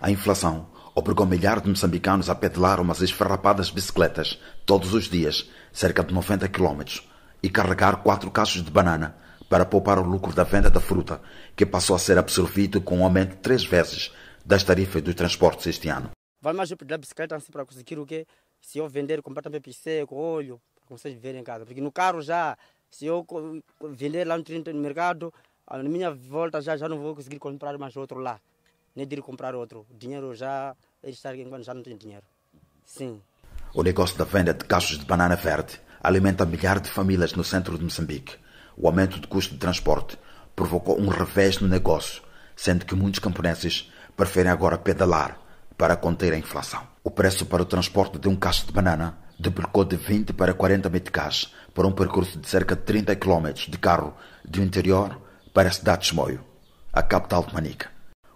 a inflação obrigou milhares de moçambicanos a pedalar umas esfarrapadas bicicletas todos os dias, cerca de 90 km, e carregar quatro cachos de banana para poupar o lucro da venda da fruta, que passou a ser absorvido com um aumento três vezes das tarifas dos transportes este ano. Vale mais eu pedalar bicicleta assim para conseguir o quê? Se eu vender, comprar também seco, olho, para vocês verem em casa. Porque no carro já, se eu vender lá no mercado, a minha volta já, já não vou conseguir comprar mais outro lá nem de ir comprar outro. Dinheiro já, eles sabem que já não tem dinheiro. Sim. O negócio da venda de cachos de banana verde alimenta milhares de famílias no centro de Moçambique. O aumento do custo de transporte provocou um revés no negócio, sendo que muitos camponeses preferem agora pedalar para conter a inflação. O preço para o transporte de um cacho de banana duplicou de 20 para 40 meticais para um percurso de cerca de 30 km de carro do interior para a cidade de Chimoio, a capital de Manica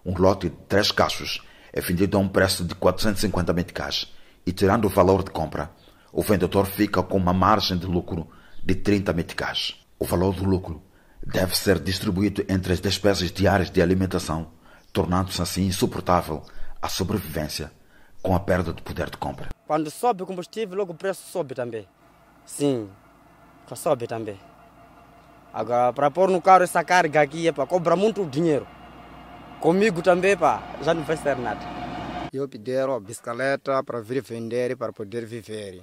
um lote de três caixos é vendido a um preço de 450 meticais e, tirando o valor de compra, o vendedor fica com uma margem de lucro de 30 meticais. O valor do lucro deve ser distribuído entre as despesas diárias de alimentação, tornando-se assim insuportável a sobrevivência com a perda de poder de compra. Quando sobe o combustível, logo o preço sobe também. Sim, sobe também. Agora, para pôr no carro essa carga aqui, é para cobrar muito dinheiro. Comigo também, pá, já não vai ser nada. Eu pedi a bicicleta para vir vender para poder viver.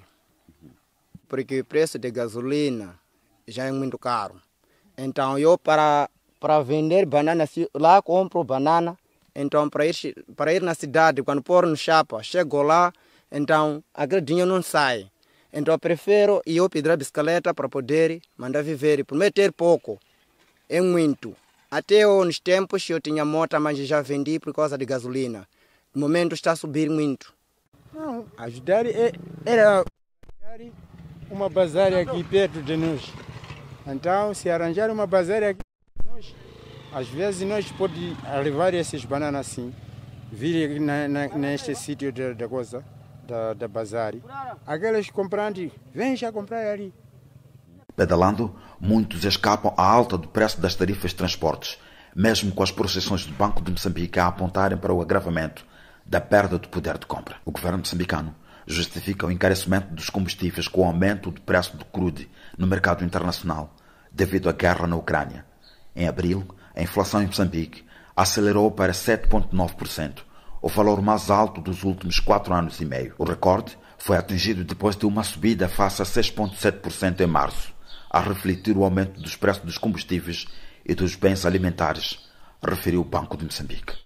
Porque o preço de gasolina já é muito caro. Então eu para, para vender banana, lá compro banana. Então para ir, para ir na cidade, quando pôr no chapa, chego lá, então a dinheiro não sai. Então eu prefiro eu pedir a bicicleta para poder mandar viver. Prometer pouco é muito. Até uns tempos eu tinha moto, mas já vendi por causa de gasolina. No momento está a subir muito. Não, ajudar é, era uma bazaria aqui perto de nós. Então, se arranjar uma bazaria aqui, nós, às vezes nós podemos levar essas bananas assim, vir na, na, neste sítio da, da coisa, da, da bazária. Aqueles comprantes, vêm já comprar ali. Pedalando, Muitos escapam à alta do preço das tarifas de transportes, mesmo com as projeções do Banco de Moçambique a apontarem para o agravamento da perda de poder de compra. O governo moçambicano justifica o encarecimento dos combustíveis com o aumento do preço do crude no mercado internacional devido à guerra na Ucrânia. Em abril, a inflação em Moçambique acelerou para 7,9%, o valor mais alto dos últimos quatro anos e meio. O recorde foi atingido depois de uma subida face a 6,7% em março a refletir o aumento dos preços dos combustíveis e dos bens alimentares, referiu o Banco de Moçambique.